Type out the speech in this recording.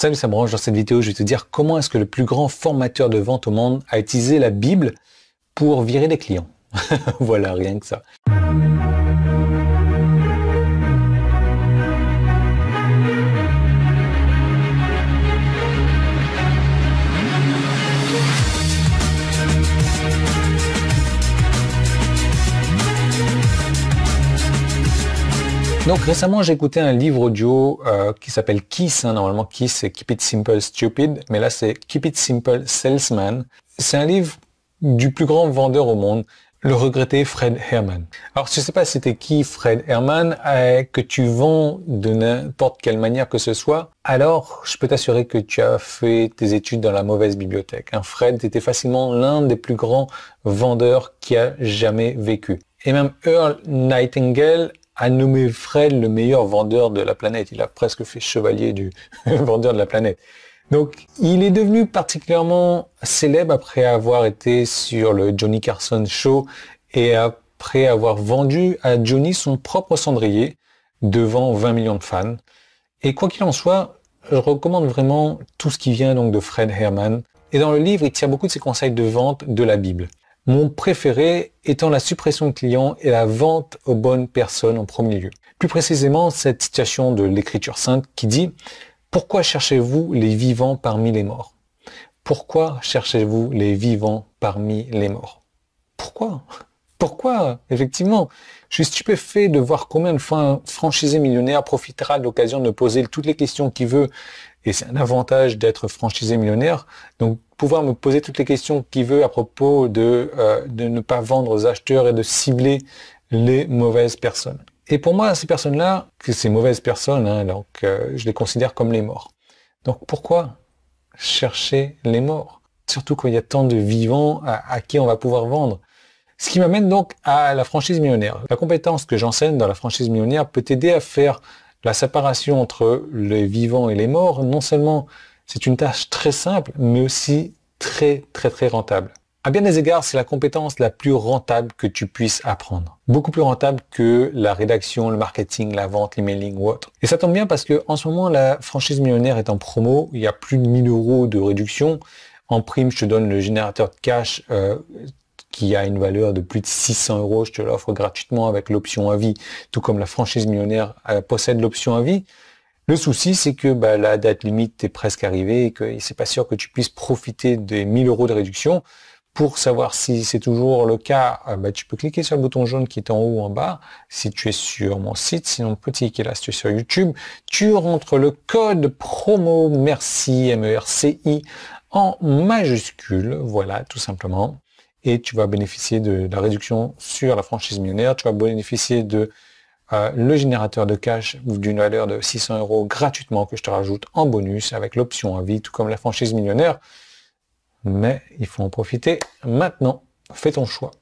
Salut, ça branche. Dans cette vidéo, je vais te dire comment est-ce que le plus grand formateur de vente au monde a utilisé la Bible pour virer des clients. voilà, rien que ça. Donc récemment, j'ai écouté un livre audio euh, qui s'appelle Kiss. Hein. normalement, Kiss, c'est Keep It Simple Stupid, mais là, c'est Keep It Simple Salesman. C'est un livre du plus grand vendeur au monde, le regretté Fred Herman. Alors, je ne sais pas c'était qui Fred Herman, euh, que tu vends de n'importe quelle manière que ce soit, alors je peux t'assurer que tu as fait tes études dans la mauvaise bibliothèque. un hein. Fred était facilement l'un des plus grands vendeurs qui a jamais vécu. Et même Earl Nightingale a nommé Fred le meilleur vendeur de la planète. Il a presque fait chevalier du vendeur de la planète. Donc, il est devenu particulièrement célèbre après avoir été sur le Johnny Carson Show et après avoir vendu à Johnny son propre cendrier devant 20 millions de fans. Et quoi qu'il en soit, je recommande vraiment tout ce qui vient donc de Fred Herman. Et dans le livre, il tient beaucoup de ses conseils de vente de la Bible. Mon préféré étant la suppression de clients et la vente aux bonnes personnes en premier lieu. Plus précisément, cette citation de l'Écriture sainte qui dit Pourquoi cherchez-vous les vivants parmi les morts Pourquoi cherchez-vous les vivants parmi les morts Pourquoi pourquoi Effectivement, je suis stupéfait de voir combien de fois un franchisé millionnaire profitera de l'occasion de poser toutes les questions qu'il veut et c'est un avantage d'être franchisé millionnaire. Donc, pouvoir me poser toutes les questions qu'il veut à propos de, euh, de ne pas vendre aux acheteurs et de cibler les mauvaises personnes. Et pour moi, ces personnes-là, ces mauvaises personnes, hein, donc euh, je les considère comme les morts. Donc pourquoi chercher les morts Surtout quand il y a tant de vivants à, qui on va pouvoir vendre. Ce qui m'amène donc à la franchise millionnaire. La compétence que j'enseigne dans la franchise millionnaire peut aider à faire la séparation entre les vivants et les morts, non seulement c'est une tâche très simple, mais aussi très très très rentable. À bien des égards, c'est la compétence la plus rentable que tu puisses apprendre. Beaucoup plus rentable que la rédaction, le marketing, la vente, l'emailing ou autre. Et ça tombe bien parce que en ce moment, la franchise millionnaire est en promo. Il y a plus de 1000 euros de réduction. En prime, je te donne le générateur de cash euh, qui a une valeur de plus de 600 euros, je te l'offre gratuitement avec l'option à vie, tout comme la franchise millionnaire euh, possède l'option à vie. Le souci, c'est que bah, la date limite est presque arrivée et que n'est pas sûr que tu puisses profiter des 1000 euros de réduction. Pour savoir si c'est toujours le cas, euh, bah, tu peux cliquer sur le bouton jaune qui est en haut ou en bas. Si tu es sur mon site, sinon le petit qui est là, si tu es sur YouTube, tu rentres le code promo merci, m e en majuscule. Voilà, tout simplement et tu vas bénéficier de, la réduction sur la franchise millionnaire, tu vas bénéficier de euh, le générateur de cash d'une valeur de 600 euros gratuitement que je te rajoute en bonus avec l'option à vie, tout comme la franchise millionnaire. Mais il faut en profiter maintenant. Fais ton choix.